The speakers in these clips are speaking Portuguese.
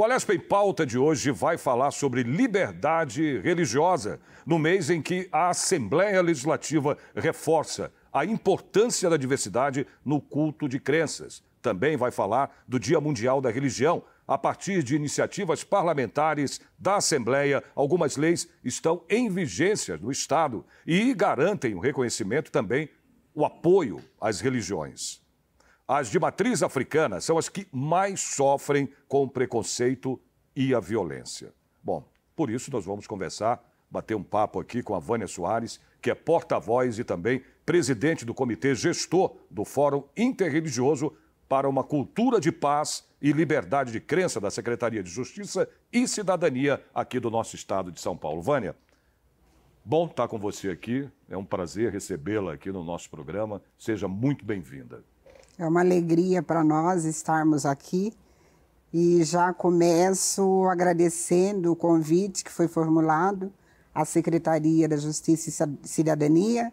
O Alesp em Pauta de hoje vai falar sobre liberdade religiosa, no mês em que a Assembleia Legislativa reforça a importância da diversidade no culto de crenças. Também vai falar do Dia Mundial da Religião. A partir de iniciativas parlamentares da Assembleia, algumas leis estão em vigência no Estado e garantem o reconhecimento também, o apoio às religiões. As de matriz africana são as que mais sofrem com o preconceito e a violência. Bom, por isso nós vamos conversar, bater um papo aqui com a Vânia Soares, que é porta-voz e também presidente do comitê gestor do Fórum Interreligioso para uma Cultura de Paz e Liberdade de Crença da Secretaria de Justiça e Cidadania aqui do nosso estado de São Paulo. Vânia, bom estar com você aqui, é um prazer recebê-la aqui no nosso programa. Seja muito bem-vinda. É uma alegria para nós estarmos aqui e já começo agradecendo o convite que foi formulado à Secretaria da Justiça e Cidadania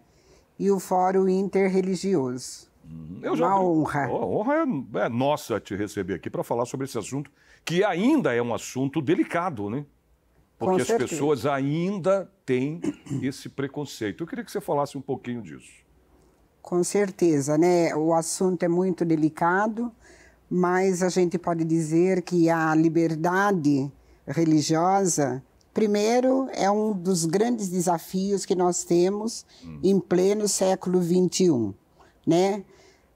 e o Fórum Interreligioso. Hum, eu já... Uma honra. A honra é, é nossa te receber aqui para falar sobre esse assunto, que ainda é um assunto delicado, né? Porque as pessoas ainda têm esse preconceito. Eu queria que você falasse um pouquinho disso. Com certeza, né? O assunto é muito delicado, mas a gente pode dizer que a liberdade religiosa, primeiro, é um dos grandes desafios que nós temos hum. em pleno século XXI, né?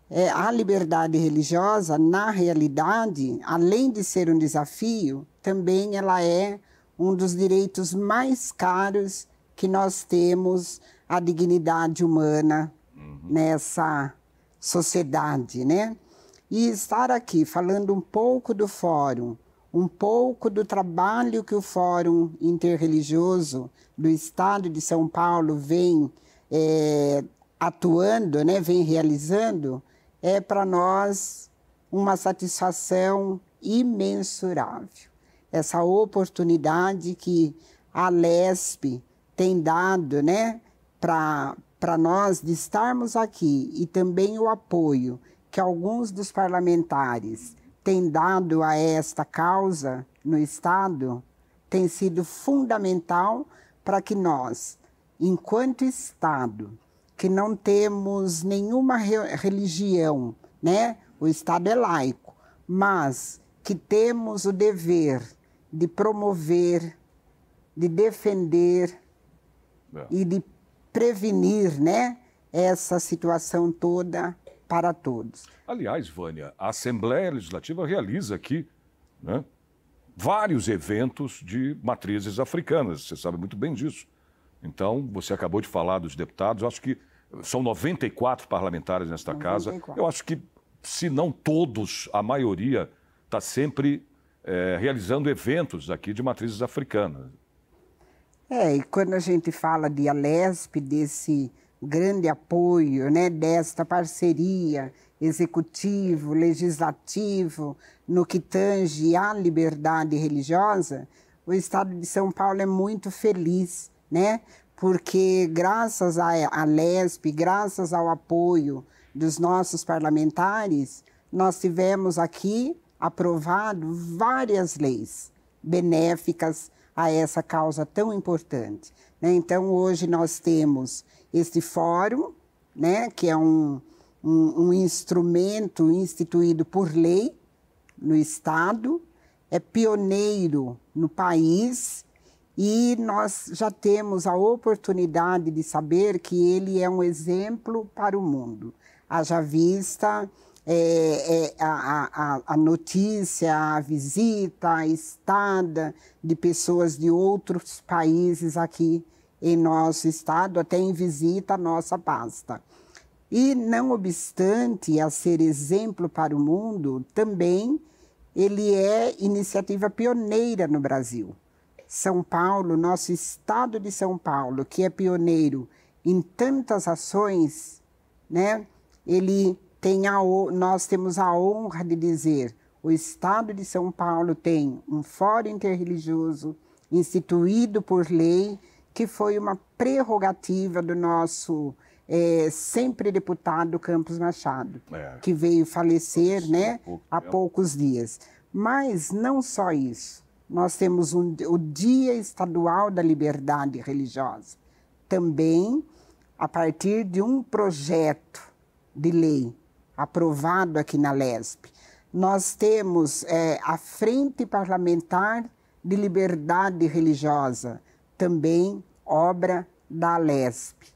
É, a liberdade religiosa, na realidade, além de ser um desafio, também ela é um dos direitos mais caros que nós temos à dignidade humana uhum. nessa sociedade, né? E estar aqui falando um pouco do fórum, um pouco do trabalho que o Fórum Interreligioso do Estado de São Paulo vem é, atuando, né, vem realizando, é para nós uma satisfação imensurável. Essa oportunidade que a LESP tem dado né, para para nós de estarmos aqui e também o apoio que alguns dos parlamentares têm dado a esta causa no Estado tem sido fundamental para que nós, enquanto Estado, que não temos nenhuma re religião, né? O Estado é laico, mas que temos o dever de promover, de defender é. e de prevenir né, essa situação toda para todos. Aliás, Vânia, a Assembleia Legislativa realiza aqui né, vários eventos de matrizes africanas, você sabe muito bem disso. Então, você acabou de falar dos deputados, eu acho que são 94 parlamentares nesta 94. casa. Eu acho que, se não todos, a maioria está sempre é, realizando eventos aqui de matrizes africanas. É, e quando a gente fala de Alesp, desse grande apoio, né, desta parceria executivo, legislativo, no que tange à liberdade religiosa, o Estado de São Paulo é muito feliz, né? Porque graças à Alesp, graças ao apoio dos nossos parlamentares, nós tivemos aqui aprovado várias leis benéficas a essa causa tão importante. Né? Então, hoje nós temos este fórum, né, que é um, um, um instrumento instituído por lei no Estado, é pioneiro no país e nós já temos a oportunidade de saber que ele é um exemplo para o mundo. Haja vista é, é, a, a, a, notícia, a visita, a estada de pessoas de outros países aqui em nosso estado, até em visita à nossa pasta. E, não obstante a ser exemplo para o mundo, também ele é iniciativa pioneira no Brasil. São Paulo, nosso estado de São Paulo, que é pioneiro em tantas ações, né? ele tem a, nós temos a honra de dizer o Estado de São Paulo tem um fórum interreligioso instituído por lei, que foi uma prerrogativa do nosso é, sempre deputado Campos Machado, é. que veio falecer né, pouco há poucos dias. Mas não só isso, nós temos um, o Dia Estadual da Liberdade Religiosa, também a partir de um projeto de lei aprovado aqui na LESP. Nós temos é, a Frente Parlamentar de Liberdade Religiosa, também obra da LESP.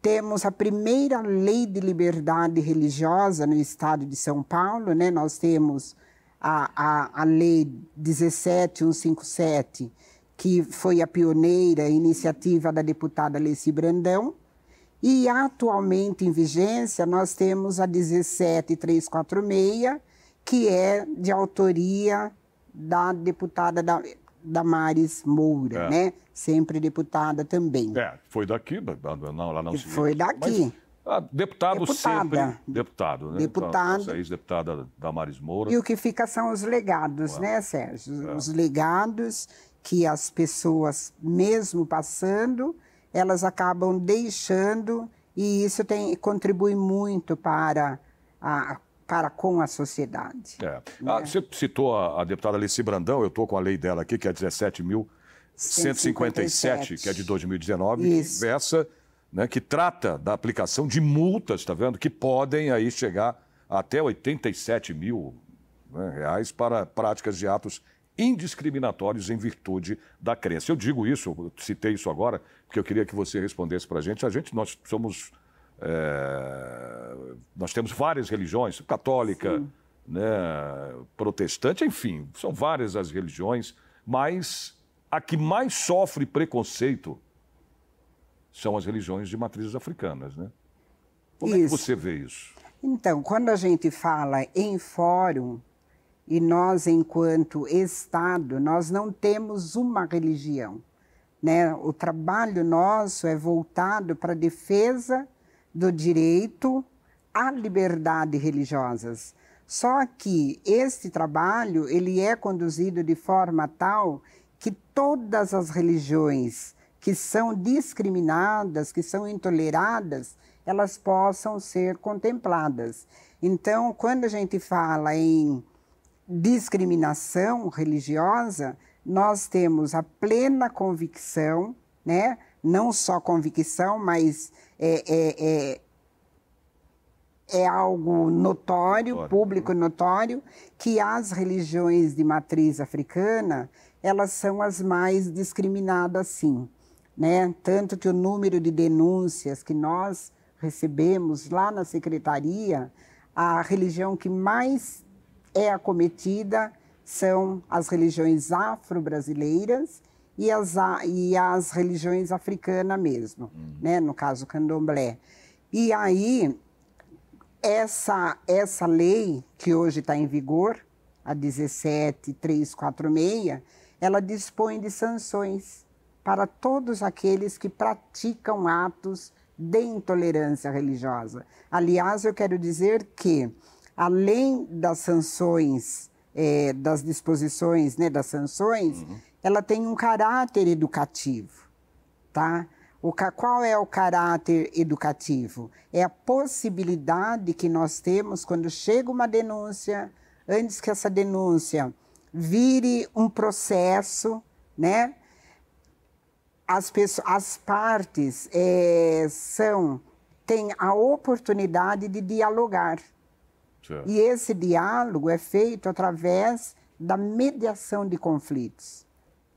Temos a primeira lei de liberdade religiosa no estado de São Paulo, né? nós temos a, a, a lei 17157, que foi a pioneira a iniciativa da deputada Leci Brandão, e atualmente em vigência nós temos a 17346, que é de autoria da deputada da, Damares Moura, é. né? Sempre deputada também. É, foi daqui, não, lá não se Foi daqui. Mas, ah, deputado Deputada. sempre. Deputado, né? Deputado. Então, ex-deputada Damares Moura. E o que fica são os legados, Ué. né, Sérgio? É. Os legados que as pessoas, mesmo passando, elas acabam deixando e isso tem, contribui muito para a para com a sociedade. É. Né? Ah, você citou a, a deputada Alice Brandão, eu estou com a lei dela aqui, que é 17.157, que é de 2019, Isso. essa, né, que trata da aplicação de multas, está vendo? Que podem aí chegar até 87 mil né, reais para práticas de atos indiscriminatórios em virtude da crença. Eu digo isso, eu citei isso agora, porque eu queria que você respondesse para a gente. A gente, nós somos. É, nós temos várias religiões, católica, né, protestante, enfim, são várias as religiões, mas a que mais sofre preconceito são as religiões de matrizes africanas, né? Como isso. é que você vê isso? Então, quando a gente fala em fórum, e nós, enquanto Estado, nós não temos uma religião. Né? O trabalho nosso é voltado para a defesa do direito à liberdade religiosas. Só que este trabalho ele é conduzido de forma tal que todas as religiões que são discriminadas, que são intoleradas, elas possam ser contempladas. Então, quando a gente fala em discriminação religiosa, nós temos a plena convicção, né? não só convicção, mas é, é, é é algo notório, notório, público né? notório, que as religiões de matriz africana, elas são as mais discriminadas sim, né? Tanto que o número de denúncias que nós recebemos lá na secretaria, a religião que mais é acometida são as religiões afro-brasileiras e as, e as religiões africanas mesmo, uhum. né? no caso candomblé. E aí, essa, essa lei que hoje está em vigor, a 17346, ela dispõe de sanções para todos aqueles que praticam atos de intolerância religiosa. Aliás, eu quero dizer que além das sanções, é, das disposições, né, das sanções, uhum. ela tem um caráter educativo, tá? O, qual é o caráter educativo? É a possibilidade que nós temos quando chega uma denúncia, antes que essa denúncia vire um processo, né? As, pessoas, as partes é, são têm a oportunidade de dialogar. É. E esse diálogo é feito através da mediação de conflitos.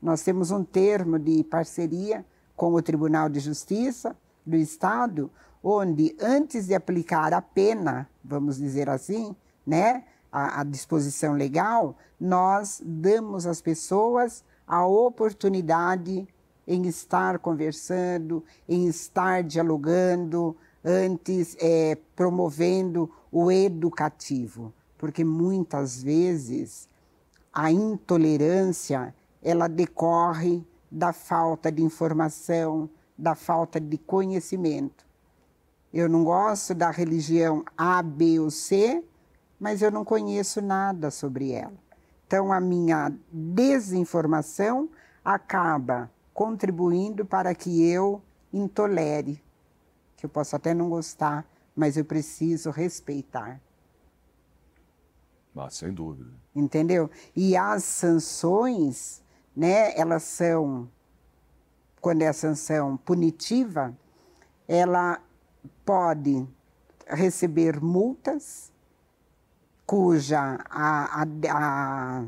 Nós temos um termo de parceria com o Tribunal de Justiça do Estado, onde antes de aplicar a pena, vamos dizer assim, né, a, a disposição legal, nós damos às pessoas a oportunidade em estar conversando, em estar dialogando, antes é, promovendo o educativo, porque muitas vezes a intolerância ela decorre da falta de informação, da falta de conhecimento. Eu não gosto da religião A, B ou C, mas eu não conheço nada sobre ela. Então, a minha desinformação acaba contribuindo para que eu intolere que eu posso até não gostar, mas eu preciso respeitar. Ah, sem dúvida. Entendeu? E as sanções, né, elas são, quando é a sanção punitiva, ela pode receber multas, cuja a, a, a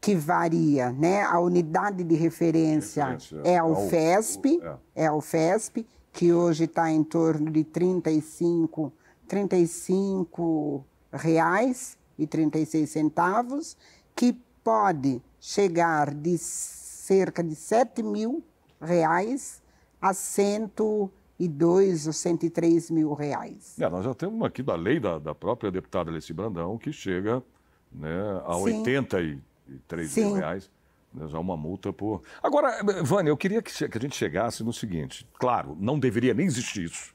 que varia, né? A unidade de referência, referência é o FESP, é. é o FESP, que hoje está em torno de 35, 35 reais e 36 centavos, que pode chegar de cerca de 7 mil reais a 102 ou 103 mil reais. É, nós já temos aqui da lei da, da própria deputada Alessi Brandão, que chega né, a Sim. 83 Sim. mil reais né, já uma multa por. Agora, Vânia, eu queria que, que a gente chegasse no seguinte: claro, não deveria nem existir isso.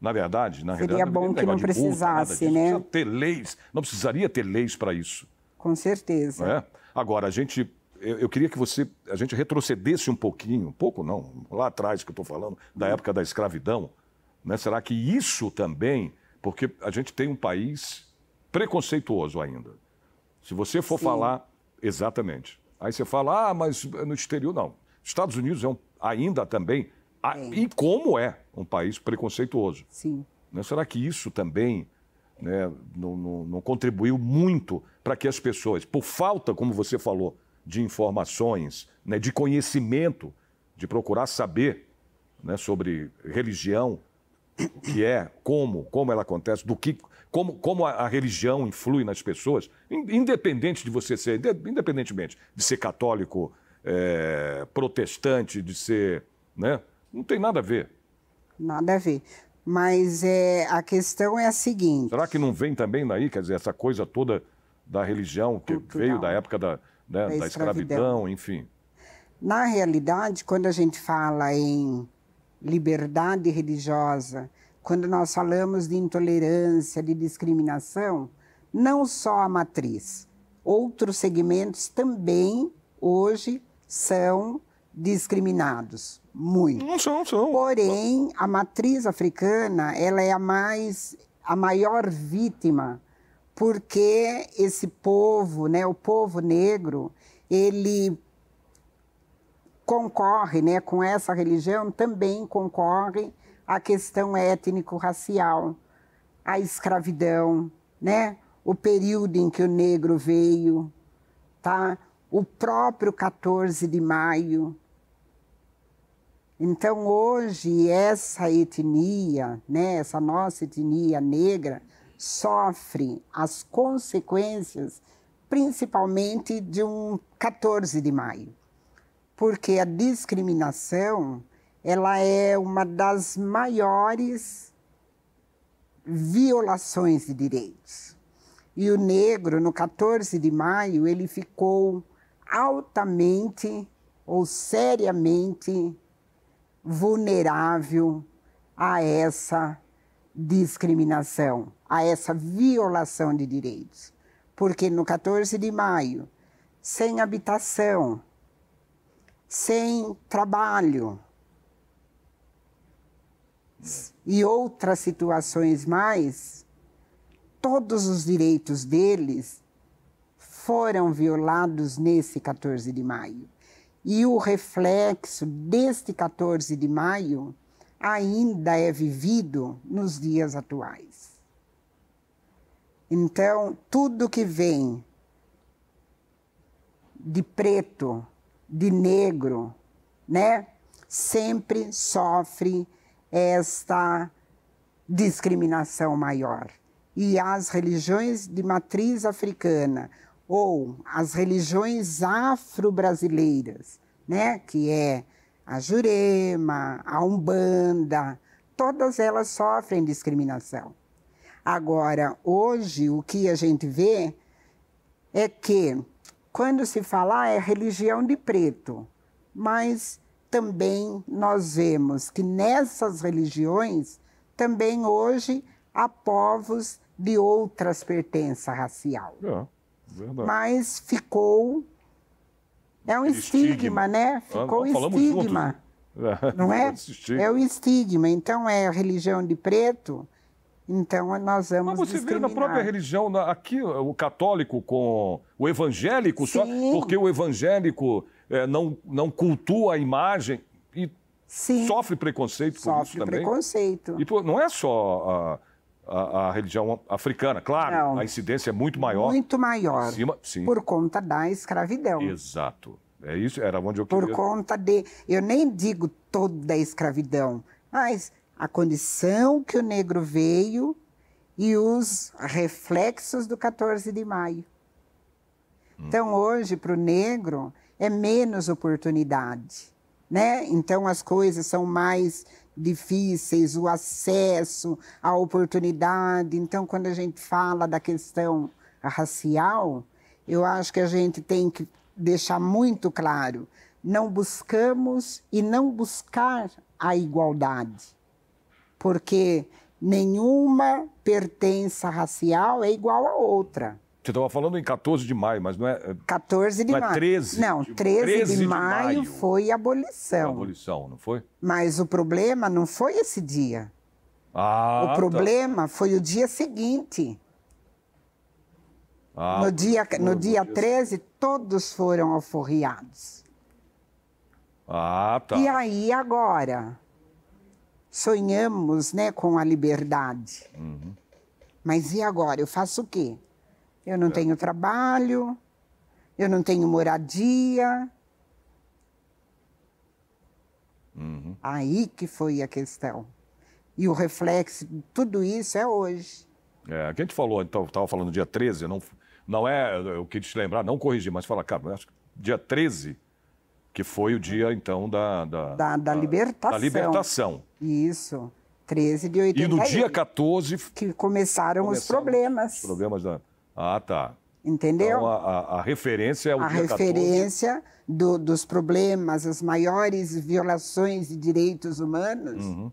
Na verdade, na Seria realidade, bom que não precisasse, multa, né? Não ter leis, não precisaria ter leis para isso. Com certeza. É? Agora, a gente eu, queria que você, a gente retrocedesse um pouquinho, um pouco não, lá atrás que eu estou falando, da época da escravidão. Né? Será que isso também, porque a gente tem um país preconceituoso ainda. Se você for Sim. falar, exatamente. Aí você fala, ah, mas no exterior não. Estados Unidos é um, ainda também, a, e como é um país preconceituoso. Sim. Né? Será que isso também né, não, não, não contribuiu muito para que as pessoas, por falta, como você falou, de informações, né, de conhecimento, de procurar saber né, sobre religião, o que é, como, como ela acontece, do que, como, como a, a, religião influi nas pessoas, independente de você ser, independentemente de ser católico, é, protestante, de ser. Né? Não tem nada a ver. Nada a ver. Mas é, a questão é a seguinte. Será que não vem também daí, quer dizer, essa coisa toda da religião que Cultural. veio da época da, né, da, da escravidão, enfim? Na realidade, quando a gente fala em liberdade religiosa, quando nós falamos de intolerância, de discriminação, não só a matriz, outros segmentos também hoje são discriminados muito. Não são, são. Porém, a matriz africana, ela é a mais a maior vítima, porque esse povo, né, o povo negro, ele concorre, né, com essa religião também concorre a questão étnico-racial, a escravidão, né? o período em que o negro veio, tá? o próprio 14 de maio. Então, hoje, essa etnia, né, essa nossa etnia negra, sofre as consequências, principalmente de um 14 de maio, porque a discriminação ela é uma das maiores violações de direitos. E o negro, no 14 de maio, ele ficou altamente ou seriamente vulnerável a essa discriminação, a essa violação de direitos. Porque no 14 de maio, sem habitação, sem trabalho, e outras situações mais, todos os direitos deles foram violados nesse 14 de maio. E o reflexo deste 14 de maio ainda é vivido nos dias atuais. Então, tudo que vem de preto, de negro, né, sempre sofre esta discriminação maior. E as religiões de matriz africana ou as religiões afro-brasileiras, né, que é a Jurema, a Umbanda, todas elas sofrem discriminação. Agora, hoje, o que a gente vê é que, quando se fala, é religião de preto, mas também nós vemos que nessas religiões também hoje há povos de outras pertença racial. É, verdade. Mas ficou. É um estigma, estigma né? Ah, ficou ah, estigma. Juntos. É, Não é? É o estigma. Então é a religião de preto. Então nós vamos. Mas você vê na própria religião, aqui o católico com o evangélico, Sim. só porque o evangélico é, não, não cultua a imagem e Sim. sofre preconceito sofre isso também. Sofre preconceito. E por, não é só a, a, a religião africana, claro, não. a incidência é muito maior. Muito maior. por conta da escravidão. Exato. É isso, era onde eu queria. Por conta de, eu nem digo toda a escravidão, mas a condição que o negro veio e os reflexos do 14 de maio. Hum. Então, hoje, para o negro, é menos oportunidade, né? Então as coisas são mais difíceis, o acesso à oportunidade. Então quando a gente fala da questão racial, eu acho que a gente tem que deixar muito claro, não buscamos e não buscar a igualdade, porque nenhuma pertença racial é igual a outra. Você estava falando em 14 de maio, mas não é. 14 é, de não é maio. É 13. Não, 13, tipo, 13 de, maio de, maio foi a abolição. A abolição, não foi? Mas o problema não foi esse dia. Ah, o tá. problema tá. foi o dia seguinte. Ah, no dia, no dia 13, todos foram alforriados. Ah, tá. E aí agora? Sonhamos né, com a liberdade. Uhum. Mas e agora? Eu faço o quê? Eu não é. tenho trabalho, eu não tenho moradia. Uhum. Aí que foi a questão. E o reflexo de tudo isso é hoje. É, a gente falou, então, estava falando dia 13, não, não é, eu queria te lembrar, não corrigir, mas falar, cara, acho que dia 13, que foi o dia, então, da... Da, da, da libertação. Da libertação. Isso, 13 de 88. E no dia 14... Que começaram, começaram os problemas. Os problemas da... Ah, tá. Entendeu? Então, a, a, referência é o a dia referência do, dos problemas, as maiores violações de direitos humanos uhum.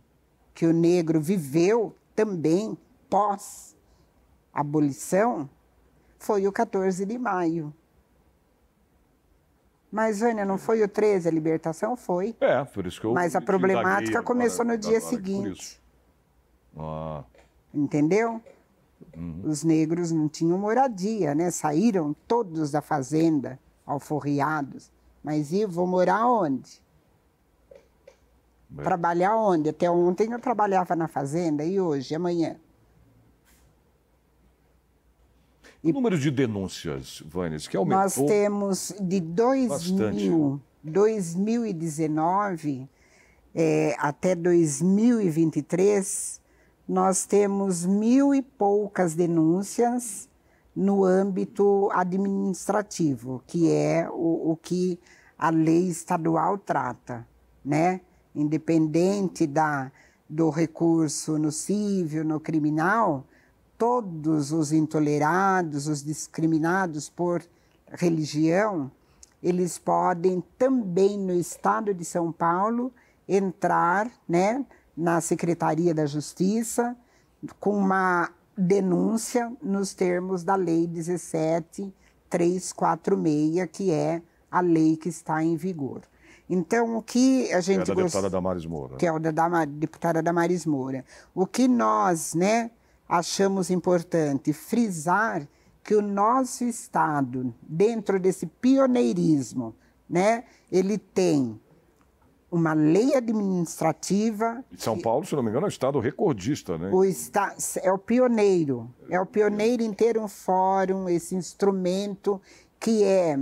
que o negro viveu também pós-abolição foi o 14 de maio. Mas, Vânia, não foi o 13 a libertação? Foi. É, por isso que eu. Mas a problemática começou no dia é seguinte. Ah. Entendeu? Uhum. Os negros não tinham moradia, né? Saíram todos da fazenda, alforriados. Mas e vou morar onde? Bem. Trabalhar onde? Até ontem eu trabalhava na fazenda e hoje, amanhã. E o número de denúncias, Vânia, que aumentou. Nós temos de 2000, 2019 é, até 2023 nós temos mil e poucas denúncias no âmbito administrativo, que é o, o que a lei estadual trata, né? Independente da, do recurso no civil, no criminal, todos os intolerados, os discriminados por religião, eles podem também no estado de São Paulo entrar, né? na Secretaria da Justiça com uma denúncia nos termos da Lei 17346, que é a lei que está em vigor. Então, o que a gente. Que é da gost... deputada Damares Moura. Né? Que é deputada da Dama... deputada Moura. O que nós né, achamos importante frisar que o nosso Estado, dentro desse pioneirismo, né, ele tem uma lei administrativa. São Paulo, se não me engano, é o estado recordista, né? O está, é o pioneiro. É o pioneiro em ter um fórum, esse instrumento que é.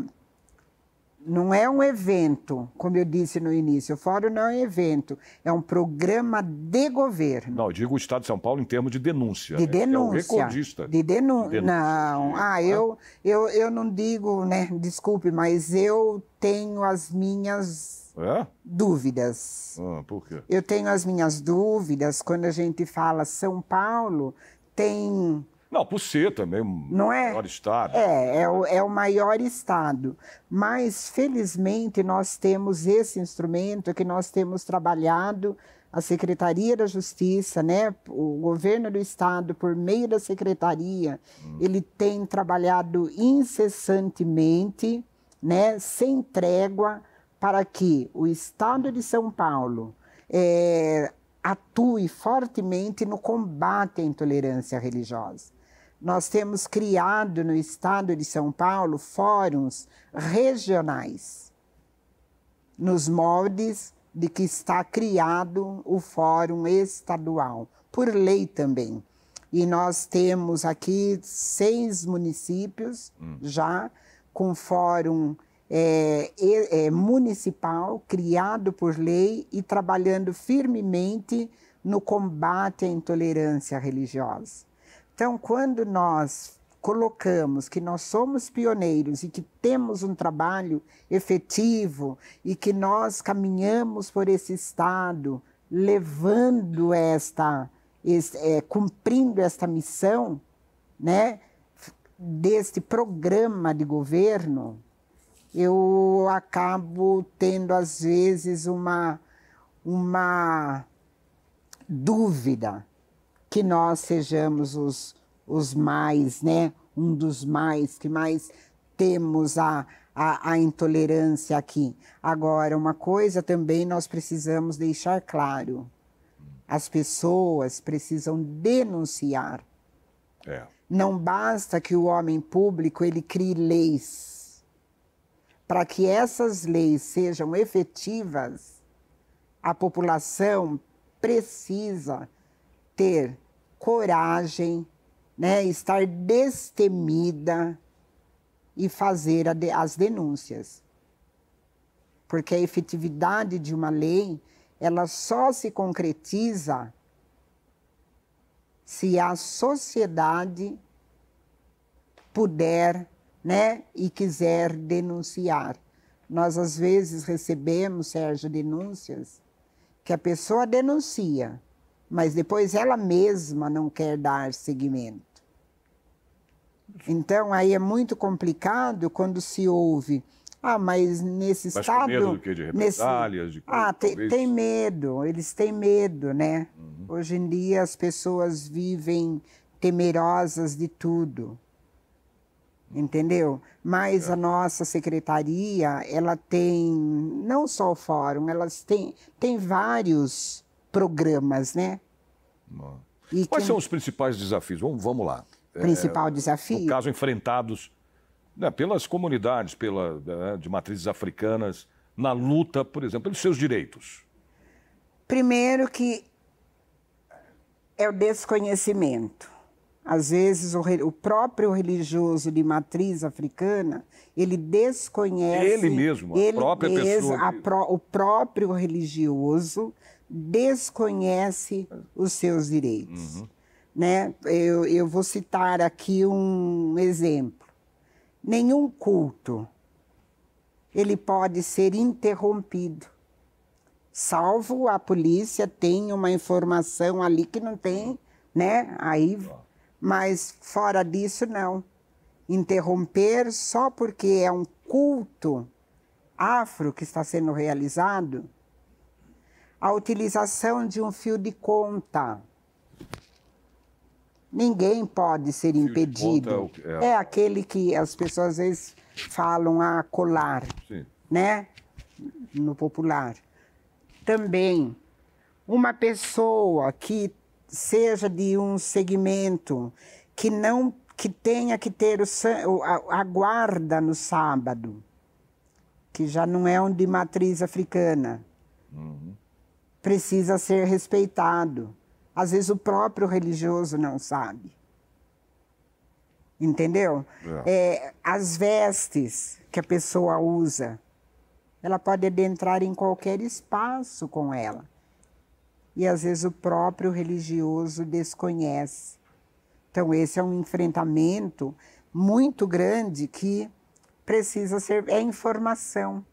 Não é um evento, como eu disse no início. O fórum não é um evento, é um programa de governo. Não, eu digo o Estado de São Paulo em termos de denúncia. De né? É denúncia. É recordista. De, denu... de denúncia. Não, ah, eu, eu, eu não digo, né? Desculpe, mas eu tenho as minhas é? Dúvidas. Ah, por quê? Eu tenho as minhas dúvidas quando a gente fala São Paulo tem. Não, por ser também não é? maior estado. É, é o, é o maior estado. Mas, felizmente, nós temos esse instrumento que nós temos trabalhado a Secretaria da Justiça, né, o governo do estado por meio da secretaria, hum. ele tem trabalhado incessantemente, né, sem trégua para que o Estado de São Paulo é, atue fortemente no combate à intolerância religiosa. Nós temos criado no Estado de São Paulo fóruns regionais, nos moldes de que está criado o Fórum Estadual, por lei também. E nós temos aqui seis municípios hum. já com fórum é, é, municipal criado por lei e trabalhando firmemente no combate à intolerância religiosa. Então, quando nós colocamos que nós somos pioneiros e que temos um trabalho efetivo e que nós caminhamos por esse estado levando esta, este, é, cumprindo esta missão, né, deste programa de governo, eu acabo tendo às vezes uma uma dúvida que nós sejamos os, os mais, né? Um dos mais que mais temos a, a, a intolerância aqui. Agora, uma coisa também nós precisamos deixar claro: as pessoas precisam denunciar. É. Não basta que o homem público ele crie leis para que essas leis sejam efetivas, a população precisa ter coragem, né, estar destemida e fazer as denúncias. Porque a efetividade de uma lei, ela só se concretiza se a sociedade puder né, e quiser denunciar. Nós, às vezes, recebemos, Sérgio, denúncias que a pessoa denuncia, mas depois ela mesma não quer dar seguimento. Então, aí é muito complicado quando se ouve. Ah, mas nesse mas estado. Com medo do De represálias? Nesse... De coisa, ah, tem, tem, medo, eles têm medo, né? Uhum. Hoje em dia as pessoas vivem temerosas de tudo entendeu? Mas é. a nossa secretaria, ela tem não só o fórum, elas têm tem vários programas, né? E Quais são os principais desafios? Vamos, vamos lá. É, Principal é, desafio? No caso, enfrentados né, pelas comunidades pela, né, de matrizes africanas na luta, por exemplo, pelos seus direitos. Primeiro que é o desconhecimento. Às vezes o, o, próprio religioso de matriz africana, ele desconhece ele mesmo, a própria pessoa, a pro, o próprio religioso desconhece os seus direitos. Uhum. Né? Eu, eu vou citar aqui um exemplo. Nenhum culto ele pode ser interrompido salvo a polícia tenha uma informação ali que não tem, né? Aí mas fora disso, não. Interromper só porque é um culto afro que está sendo realizado, a utilização de um fio de conta. Ninguém pode ser fio é impedido. É... é... aquele que as pessoas às vezes falam a colar, Sim. né? No popular. Também, uma pessoa que seja de um segmento que não que tenha que ter o, a, a guarda no sábado, que já não é um de matriz africana, uhum. precisa ser respeitado. Às vezes o próprio religioso não sabe. Entendeu? É. É, as vestes que a pessoa usa, ela pode adentrar em qualquer espaço com ela e às vezes o próprio religioso desconhece. Então, esse é um enfrentamento muito grande que precisa ser. É informação.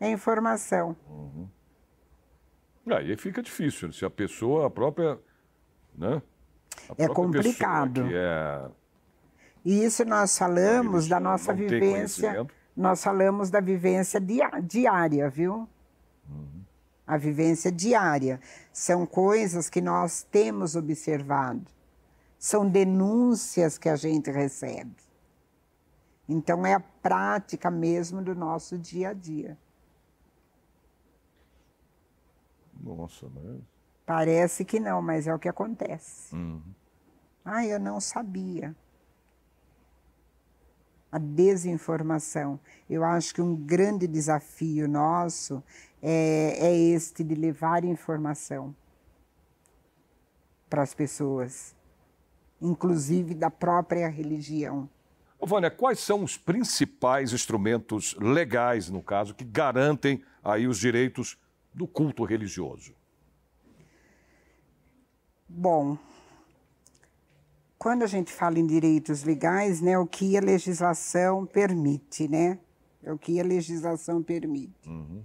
É informação. Uhum. Aí fica difícil, se a pessoa, a própria. Né? A é própria complicado. É... E isso nós falamos da nossa vivência. Nós falamos da vivência diária, viu? Uhum a vivência diária. São coisas que nós temos observado, são denúncias que a gente recebe. Então, é a prática mesmo do nosso dia a dia. Nossa, mas... Parece que não, mas é o que acontece. Uhum. Ah, eu não sabia a desinformação. Eu acho que um grande desafio nosso é, é este de levar informação para as pessoas, inclusive da própria religião. Vânia, quais são os principais instrumentos legais, no caso, que garantem aí os direitos do culto religioso? Bom, quando a gente fala em direitos legais, né, o que a legislação permite, né? É o que a legislação permite. Uhum.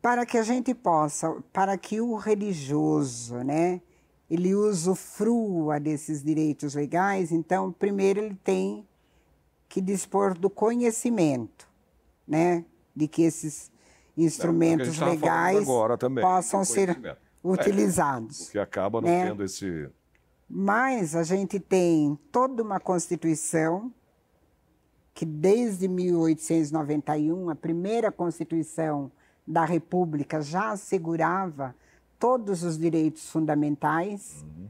Para que a gente possa, para que o religioso, né, ele usufrua desses direitos legais, então, primeiro ele tem que dispor do conhecimento, né, de que esses instrumentos é, legais possam ser utilizados. É, porque acaba não né? tendo esse mas a gente tem toda uma Constituição, que desde 1891, a primeira Constituição da República já assegurava todos os direitos fundamentais, uhum.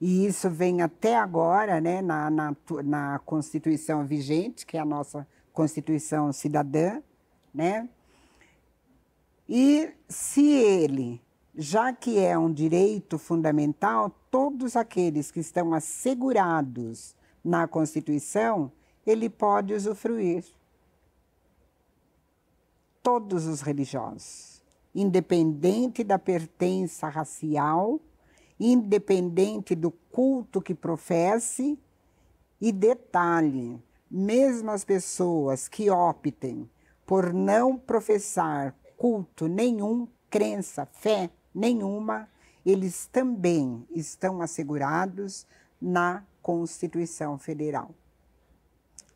e isso vem até agora né, na, na, na, Constituição vigente, que é a nossa Constituição cidadã. Né? E se ele já que é um direito fundamental, todos aqueles que estão assegurados na Constituição, ele pode usufruir. Todos os religiosos, independente da pertença racial, independente do culto que professe, e detalhe, mesmo as pessoas que optem por não professar culto nenhum, crença, fé, nenhuma, eles também estão assegurados na Constituição Federal.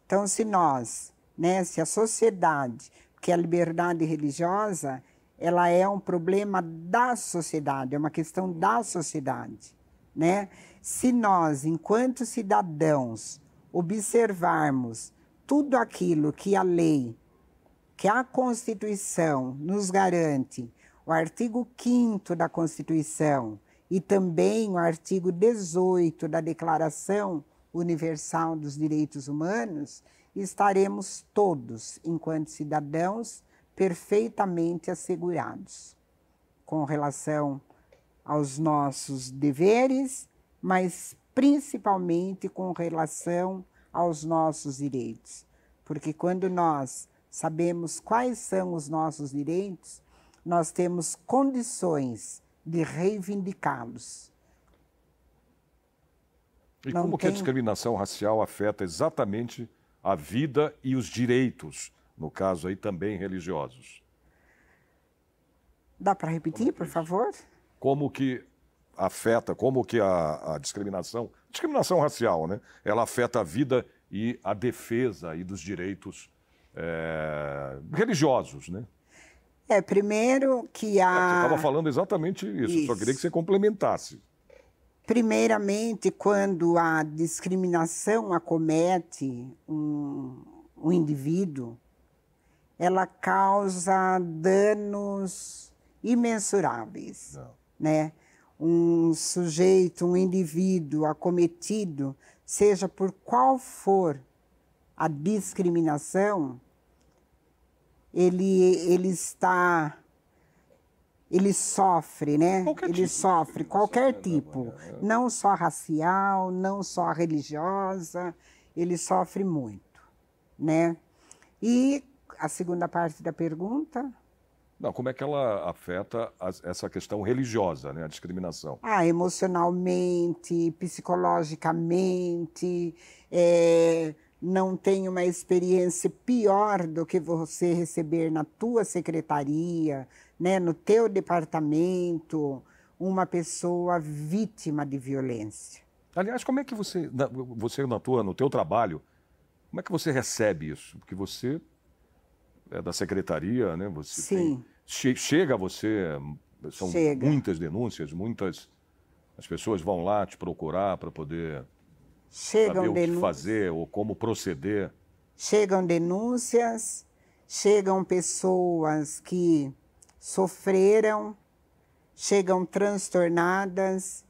Então, se nós, né, se a sociedade, porque a liberdade religiosa, ela é um problema da sociedade, é uma questão da sociedade, né? Se nós, enquanto cidadãos, observarmos tudo aquilo que a lei, que a Constituição nos garante, o artigo 5 da Constituição e também o artigo 18 da Declaração Universal dos Direitos Humanos, estaremos todos, enquanto cidadãos, perfeitamente assegurados com relação aos nossos deveres, mas principalmente com relação aos nossos direitos. Porque quando nós sabemos quais são os nossos direitos, nós temos condições de reivindicá-los. E Não como tem... que a discriminação racial afeta exatamente a vida e os direitos, no caso aí também religiosos? Dá para repetir, por é favor? Como que afeta, como que a, a, discriminação, discriminação racial, né? Ela afeta a vida e a defesa e dos direitos é, religiosos, né? É, primeiro que a. É, você estava falando exatamente isso, isso, só queria que você complementasse. Primeiramente, quando a discriminação acomete um, um indivíduo, ela causa danos imensuráveis. Né? Um sujeito, um indivíduo acometido, seja por qual for a discriminação, ele, ele está ele sofre, né? Qualquer ele tipo. sofre qualquer tipo, é. não só racial, não só religiosa, ele sofre muito, né? E a segunda parte da pergunta? Não, como é que ela afeta as, essa questão religiosa, né, a discriminação? Ah, emocionalmente, psicologicamente, é, não tem uma experiência pior do que você receber na tua secretaria, né, no teu departamento, uma pessoa vítima de violência. Aliás, como é que você, você na tua, no teu trabalho, como é que você recebe isso? Porque você é da secretaria, né? Você Sim. Tem, chega a você, são chega. muitas denúncias, muitas as pessoas vão lá te procurar para poder Chegam saber denúncias. o que fazer ou como proceder. Chegam denúncias, chegam pessoas que sofreram, chegam transtornadas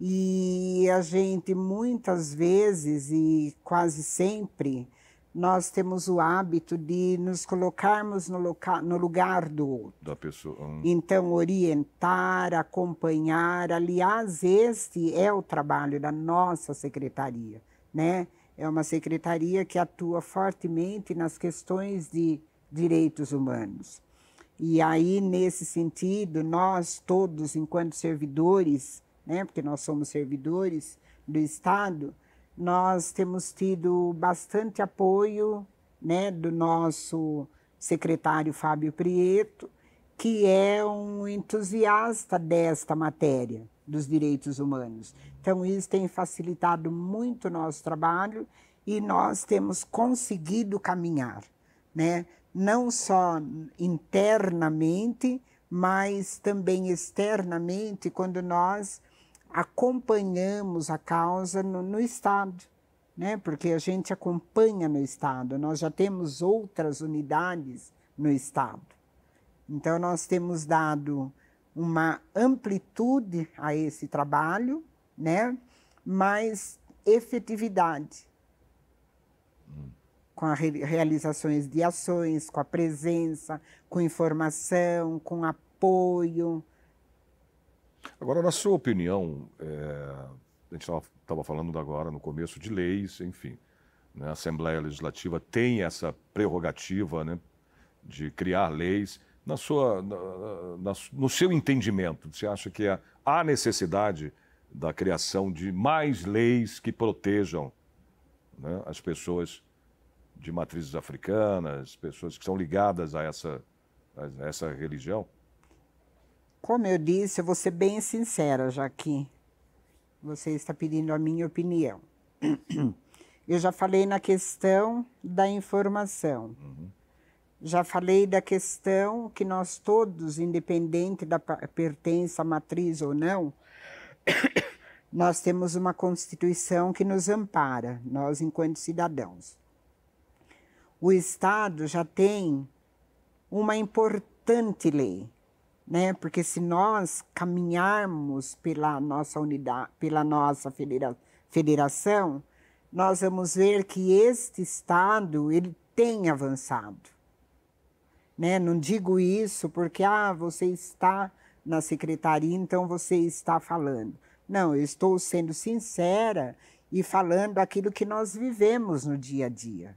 e a gente muitas vezes e quase sempre nós temos o hábito de nos colocarmos no, loca, no lugar do outro. Da pessoa. Hum. Então, orientar, acompanhar. Aliás, este é o trabalho da nossa secretaria, né? É uma secretaria que atua fortemente nas questões de direitos humanos. E aí, nesse sentido, nós todos, enquanto servidores, né, porque nós somos servidores do Estado, nós temos tido bastante apoio né, do nosso secretário Fábio Prieto, que é um entusiasta desta matéria dos direitos humanos. Então, isso tem facilitado muito o nosso trabalho e nós temos conseguido caminhar, né? não só internamente, mas também externamente, quando nós acompanhamos a causa no, no Estado, né? porque a gente acompanha no Estado, nós já temos outras unidades no Estado. Então, nós temos dado uma amplitude a esse trabalho, né? mas efetividade. Com as realizações de ações, com a presença, com informação, com apoio, Agora, na sua opinião, é, a gente estava falando agora no começo de leis, enfim, né, a Assembleia Legislativa tem essa prerrogativa né, de criar leis. Na sua, na, na, no seu entendimento, você acha que há, é, há necessidade da criação de mais leis que protejam né, as pessoas de matrizes africanas, pessoas que são ligadas a essa, a essa religião? Como eu disse, eu vou ser bem sincera, já que você está pedindo a minha opinião. Eu já falei na questão da informação. Uhum. Já falei da questão que nós todos, independente da pertença à matriz ou não, nós temos uma Constituição que nos ampara, nós enquanto cidadãos. O Estado já tem uma importante lei, né? Porque se nós caminharmos pela nossa unidade, pela nossa federa federação, nós vamos ver que este estado ele tem avançado, né? Não digo isso porque ah, você está na secretaria, então você está falando. Não, eu estou sendo sincera e falando aquilo que nós vivemos no dia a dia.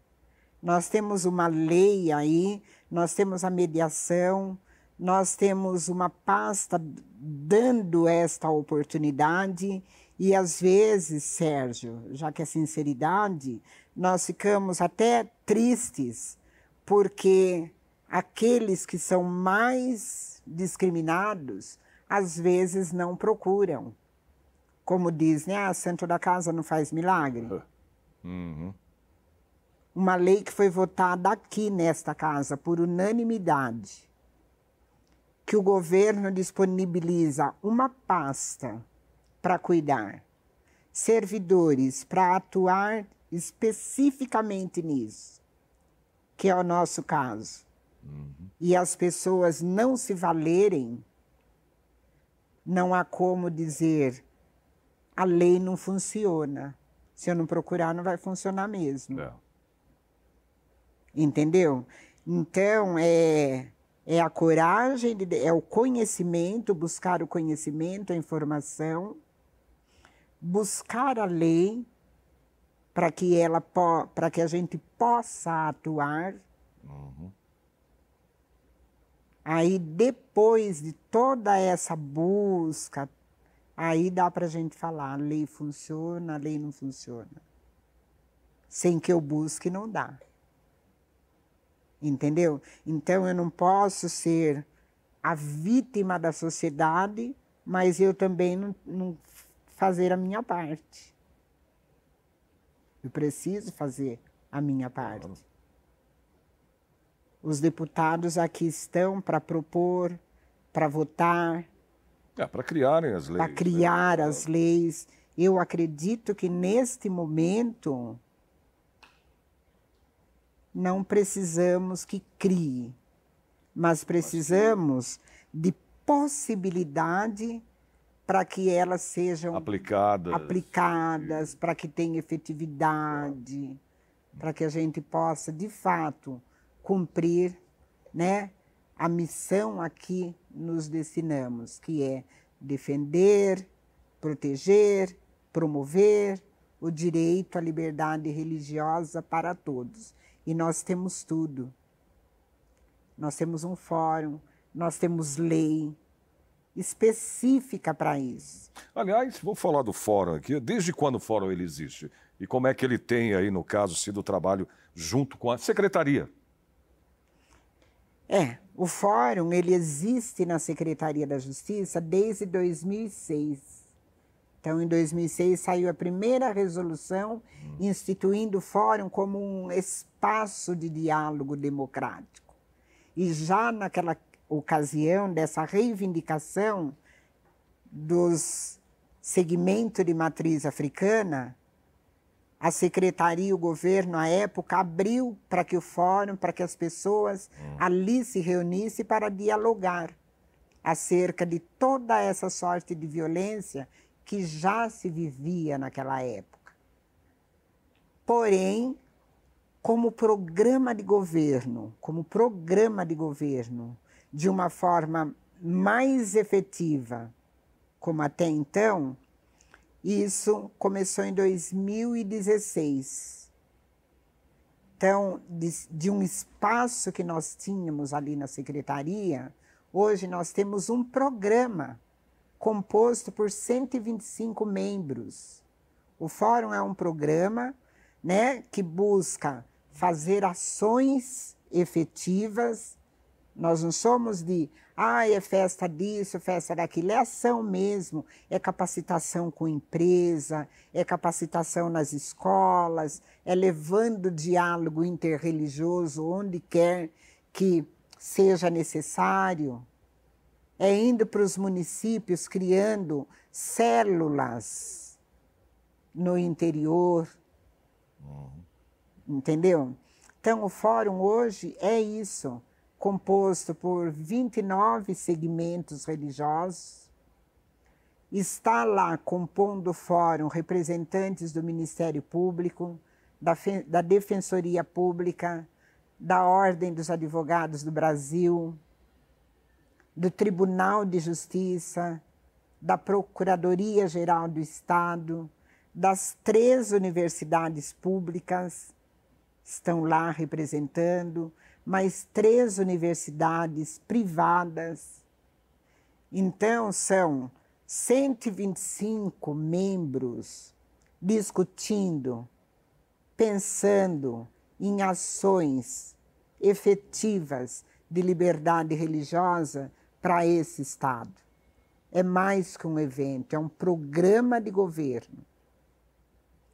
Nós temos uma lei aí, nós temos a mediação, nós temos uma pasta dando esta oportunidade e às vezes, Sérgio, já que é sinceridade, nós ficamos até tristes porque aqueles que são mais discriminados às vezes não procuram. Como diz, né? Ah, santo da casa não faz milagre. Uhum. uhum. Uma lei que foi votada aqui nesta casa por unanimidade que o governo disponibiliza uma pasta para cuidar, servidores para atuar especificamente nisso, que é o nosso caso, uhum. e as pessoas não se valerem, não há como dizer a lei não funciona. Se eu não procurar, não vai funcionar mesmo. É. Entendeu? Então, é é a coragem, de, é o conhecimento, buscar o conhecimento, a informação, buscar a lei para que ela para que a gente possa atuar. Uhum. Aí depois de toda essa busca, aí dá para a gente falar, a lei funciona, a lei não funciona. Sem que eu busque, não dá entendeu? Então eu não posso ser a vítima da sociedade, mas eu também não, não fazer a minha parte. Eu preciso fazer a minha parte. Os deputados aqui estão para propor, para votar. É, para criarem as leis. Para né? criar né? as leis. Eu acredito que neste momento não precisamos que crie, mas precisamos de possibilidade para que elas sejam aplicadas, aplicadas para que tenha efetividade, para que a gente possa, de fato, cumprir né, a missão a que nos destinamos, que é defender, proteger, promover o direito à liberdade religiosa para todos. E nós temos tudo. Nós temos um fórum, nós temos lei específica para isso. Aliás, vou falar do fórum aqui. Desde quando o fórum ele existe? E como é que ele tem aí, no caso, sido o trabalho junto com a secretaria? É, o fórum ele existe na Secretaria da Justiça desde 2006. Então, em 2006, saiu a primeira resolução hum. instituindo o fórum como um espaço de diálogo democrático. E já naquela ocasião dessa reivindicação dos segmentos de matriz africana, a secretaria e o governo à época abriu para que o fórum, para que as pessoas hum. ali se reunissem para dialogar acerca de toda essa sorte de violência que já se vivia naquela época. Porém, como programa de governo, como programa de governo, de uma forma mais efetiva, como até então, isso começou em 2016. Então, de, de um espaço que nós tínhamos ali na secretaria, hoje nós temos um programa composto por 125 membros. O fórum é um programa né, que busca fazer ações efetivas. Nós não somos de, ah, é festa disso, é festa daquilo. É ação mesmo. É capacitação com empresa, é capacitação nas escolas, é levando diálogo interreligioso onde quer que seja necessário é indo para os municípios criando células no interior. Uhum. Entendeu? Então, o fórum hoje é isso, composto por 29 segmentos religiosos. Está lá compondo o fórum representantes do Ministério Público, da, da Defensoria Pública, da Ordem dos Advogados do Brasil, do Tribunal de Justiça, da Procuradoria-Geral do Estado, das três universidades públicas, estão lá representando, mais três universidades privadas. Então, são 125 membros discutindo, pensando em ações efetivas de liberdade religiosa para esse Estado. É mais que um evento, é um programa de governo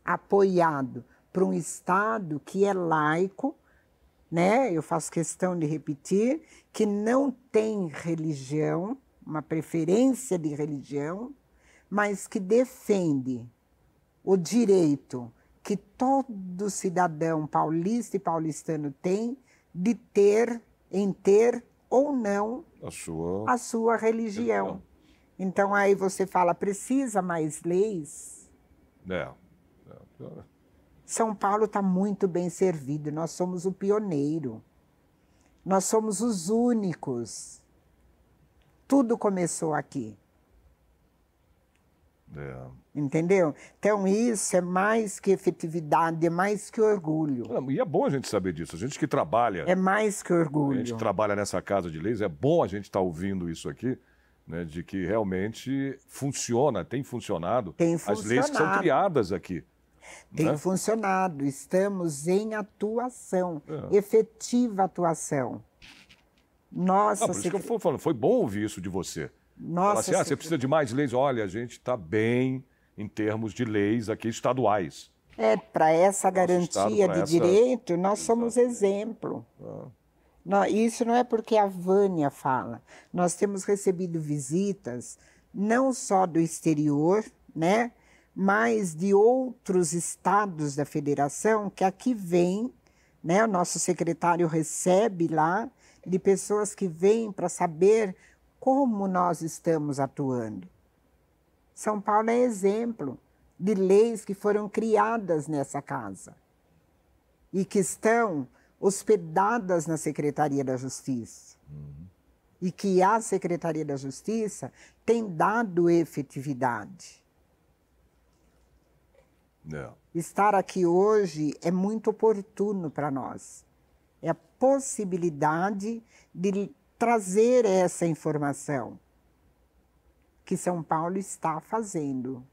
apoiado por um Estado que é laico, né? Eu faço questão de repetir que não tem religião, uma preferência de religião, mas que defende o direito que todo cidadão paulista e paulistano tem de ter, em ter ou não a sua, a sua religião. Então aí você fala, precisa mais leis? É. é. São Paulo está muito bem servido, nós somos o pioneiro. Nós somos os únicos. Tudo começou aqui. É. Entendeu? Então, isso é mais que efetividade, é mais que orgulho. E é bom a gente saber disso. A gente que trabalha. É mais que orgulho. A gente trabalha nessa casa de leis, é bom a gente estar tá ouvindo isso aqui. Né, de que realmente funciona, tem funcionado, tem funcionado. as leis que são criadas aqui. Tem né? funcionado, estamos em atuação, é. efetiva atuação. Nossa, ah, por secret... isso que eu falando, foi bom ouvir isso de você. Nossa. Assim, ah, você precisa de mais leis. Olha, a gente está bem em termos de leis aqui estaduais. É, para essa garantia estado, de essa... direito, nós somos exemplo. Ah. isso não é porque a Vânia fala. Nós temos recebido visitas não só do exterior, né, mas de outros estados da federação que aqui vêm, né, o nosso secretário recebe lá de pessoas que vêm para saber como nós estamos atuando. São Paulo é exemplo de leis que foram criadas nessa casa e que estão hospedadas na Secretaria da Justiça. Uhum. E que a Secretaria da Justiça tem dado efetividade. Não. É. Estar aqui hoje é muito oportuno para nós. É a possibilidade de trazer essa informação que São Paulo está fazendo.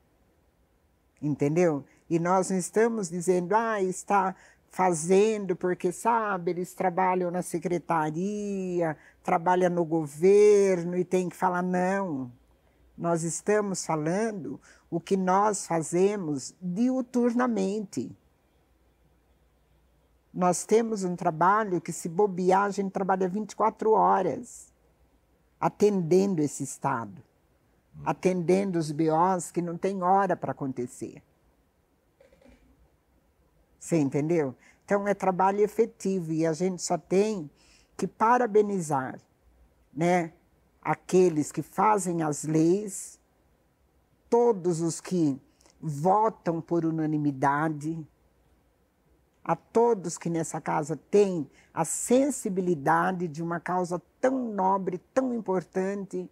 Entendeu? E nós não estamos dizendo, ah, está fazendo, porque sabe, eles trabalham na secretaria, trabalham no governo e tem que falar não. Nós estamos falando o que nós fazemos diuturnamente. Nós temos um trabalho que, se bobear, a gente trabalha 24 horas atendendo esse Estado, hum. atendendo os BOs que não tem hora para acontecer. Você entendeu? Então, é trabalho efetivo e a gente só tem que parabenizar né, aqueles que fazem as leis, todos os que votam por unanimidade, a todos que nessa casa têm a sensibilidade de uma causa tão nobre, tão importante,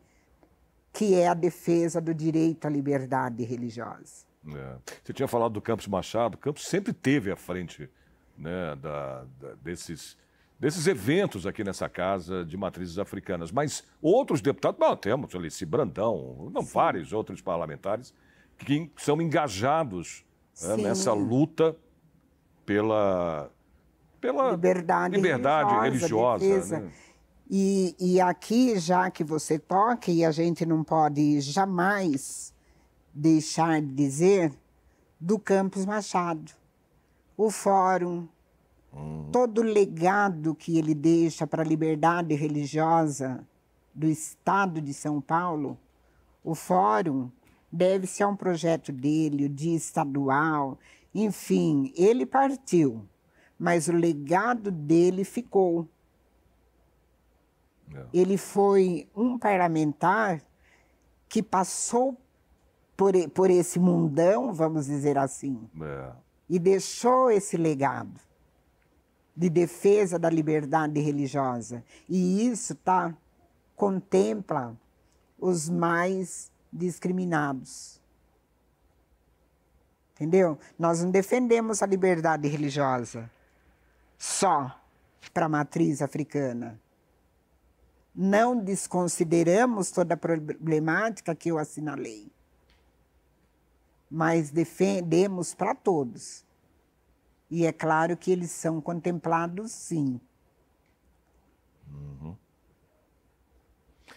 que é a defesa do direito à liberdade religiosa. É. Você tinha falado do Campos Machado, Campos sempre teve à frente né, da, da, desses, desses eventos aqui nessa casa de matrizes africanas, mas outros deputados, não, temos Alice Brandão, não, vários outros parlamentares que são engajados né, nessa luta pela, pela liberdade, liberdade religiosa. religiosa né? e, e aqui, já que você toca, e a gente não pode jamais deixar de dizer, do Campos Machado, o Fórum, hum. todo o legado que ele deixa para a liberdade religiosa do Estado de São Paulo, o Fórum deve-se a um projeto dele, o Dia Estadual, enfim, ele partiu, mas o legado dele ficou. É. Ele foi um parlamentar que passou por, por esse mundão, vamos dizer assim, é. e deixou esse legado de defesa da liberdade religiosa. E isso tá contempla os mais discriminados. Entendeu? Nós não defendemos a liberdade religiosa só para a matriz africana. Não desconsideramos toda a problemática que eu assinalei, mas defendemos para todos. E é claro que eles são contemplados, sim. Uhum.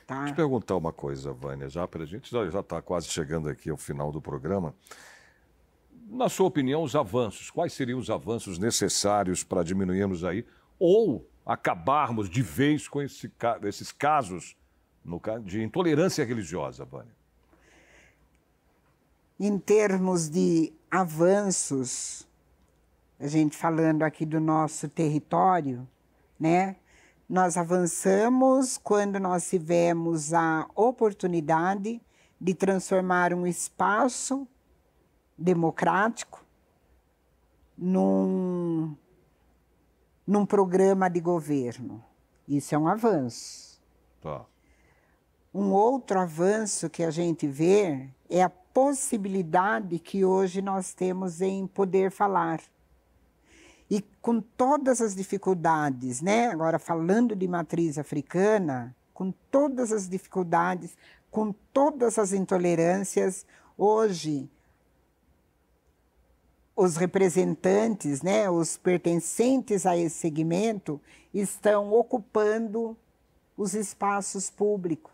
Tá? Deixa eu te perguntar uma coisa, Vânia, já para a gente já está quase chegando aqui ao final do programa na sua opinião, os avanços? Quais seriam os avanços necessários para diminuirmos aí ou acabarmos de vez com esse, esses casos no, de intolerância religiosa, Vânia? Em termos de avanços, a gente falando aqui do nosso território, né? Nós avançamos quando nós tivemos a oportunidade de transformar um espaço democrático, num, num programa de governo. Isso é um avanço. Tá. Um outro avanço que a gente vê é a possibilidade que hoje nós temos em poder falar. E com todas as dificuldades, né? Agora falando de matriz africana, com todas as dificuldades, com todas as intolerâncias, hoje os representantes, né, os pertencentes a esse segmento, estão ocupando os espaços públicos.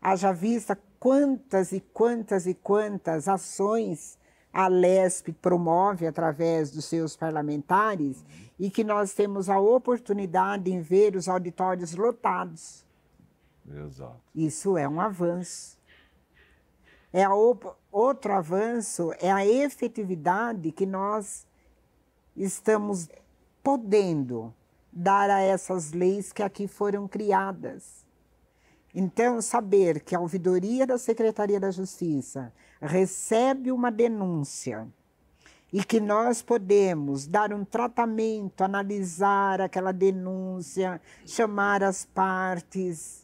Haja vista quantas e quantas e quantas ações a LESP promove através dos seus parlamentares e que nós temos a oportunidade em ver os auditórios lotados. Exato. Isso é um avanço. É a, Outro avanço é a efetividade que nós estamos podendo dar a essas leis que aqui foram criadas. Então, saber que a ouvidoria da Secretaria da Justiça recebe uma denúncia e que nós podemos dar um tratamento, analisar aquela denúncia, chamar as partes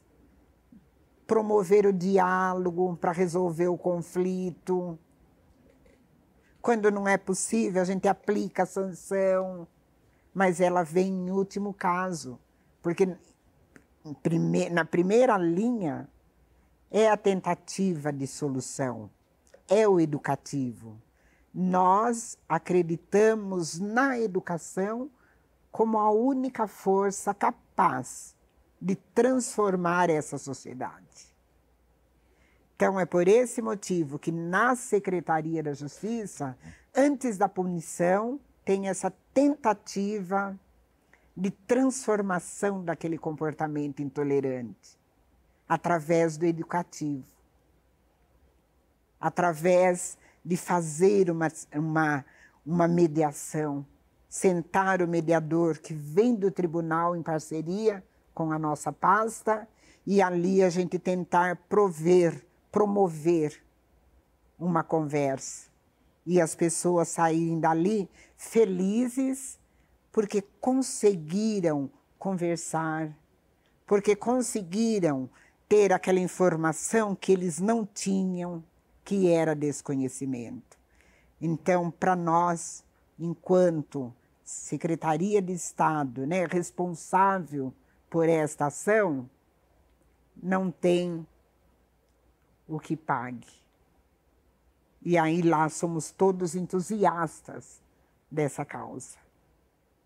promover o diálogo para resolver o conflito. Quando não é possível, a gente aplica a sanção, mas ela vem em último caso, porque na primeira linha é a tentativa de solução, é o educativo. Nós acreditamos na educação como a única força capaz de transformar essa sociedade. Então, é por esse motivo que na Secretaria da Justiça, antes da punição, tem essa tentativa de transformação daquele comportamento intolerante através do educativo, através de fazer uma, uma, uma mediação, sentar o mediador que vem do tribunal em parceria com a nossa pasta e ali a gente tentar prover, promover uma conversa e as pessoas saírem dali felizes porque conseguiram conversar, porque conseguiram ter aquela informação que eles não tinham, que era desconhecimento. Então, para nós, enquanto Secretaria de Estado, né, responsável por esta ação não tem o que pague. E aí lá somos todos entusiastas dessa causa.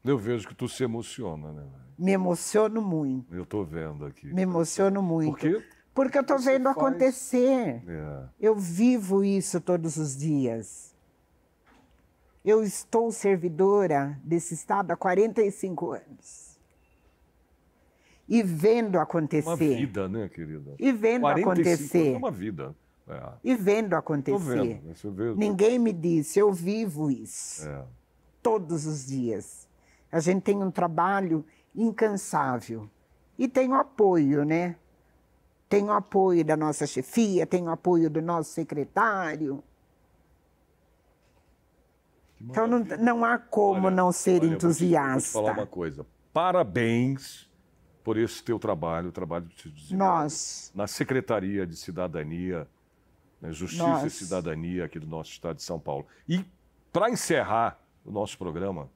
Eu vejo que tu se emociona, né? Me emociono muito. Eu estou vendo aqui. Me emociono muito. Por quê? Porque eu estou vendo faz... acontecer. É. Eu vivo isso todos os dias. Eu estou servidora desse Estado há 45 anos e vendo acontecer. Uma vida, né, querida? E vendo acontecer. É uma vida. É. E vendo acontecer. Vendo, né? Ninguém me disse, eu vivo isso. É. Todos os dias. A gente tem um trabalho incansável. E tem o apoio, né? Tem o apoio da nossa chefia, tem o apoio do nosso secretário. Então não, não há como Olha, não ser entusiasta. Eu vou te falar uma coisa. Parabéns por esse teu trabalho, o trabalho de, Nós. na Secretaria de Cidadania, né, Justiça Nós. e Cidadania aqui do nosso estado de São Paulo. E para encerrar o nosso programa,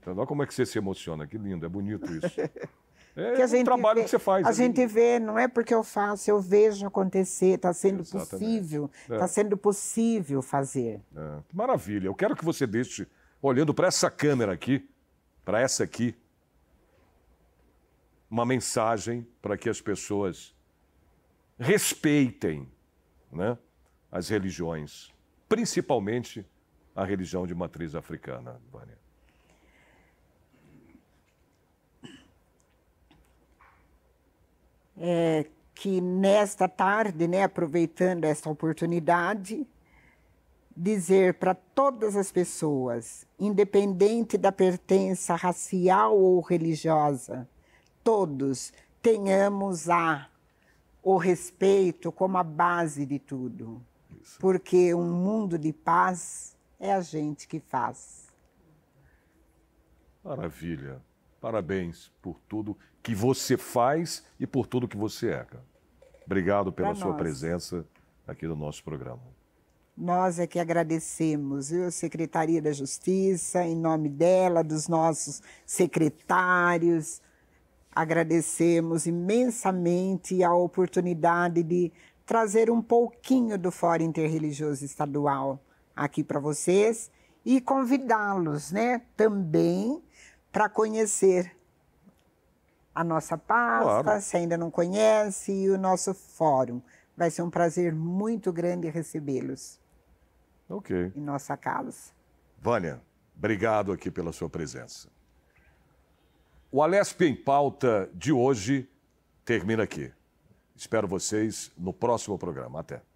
então, olha como é que você se emociona, que lindo, é bonito isso. É o um trabalho vê, que você faz. A ali. gente vê, não é porque eu faço, eu vejo acontecer, está sendo Exatamente. possível, está é. Tá sendo possível fazer. É. Maravilha, eu quero que você deixe, olhando para essa câmera aqui, para essa aqui, uma mensagem para que as pessoas respeitem né, as religiões, principalmente a religião de matriz africana, Vânia. É que nesta tarde, né, aproveitando esta oportunidade, dizer para todas as pessoas, independente da pertença racial ou religiosa, todos tenhamos a, o respeito como a base de tudo. Isso. Porque um mundo de paz é a gente que faz. Maravilha. Parabéns por tudo que você faz e por tudo que você é. Cara. Obrigado pela pra sua nós. presença aqui no nosso programa. Nós é que agradecemos, viu, Secretaria da Justiça, em nome dela, dos nossos secretários, Agradecemos imensamente a oportunidade de trazer um pouquinho do Fórum Interreligioso Estadual aqui para vocês e convidá-los, né, também para conhecer a nossa pasta, claro. se ainda não conhece, e o nosso fórum. Vai ser um prazer muito grande recebê-los. Ok. Em nossa casa. Vânia, obrigado aqui pela sua presença. O Alesp em Pauta de hoje termina aqui. Espero vocês no próximo programa. Até.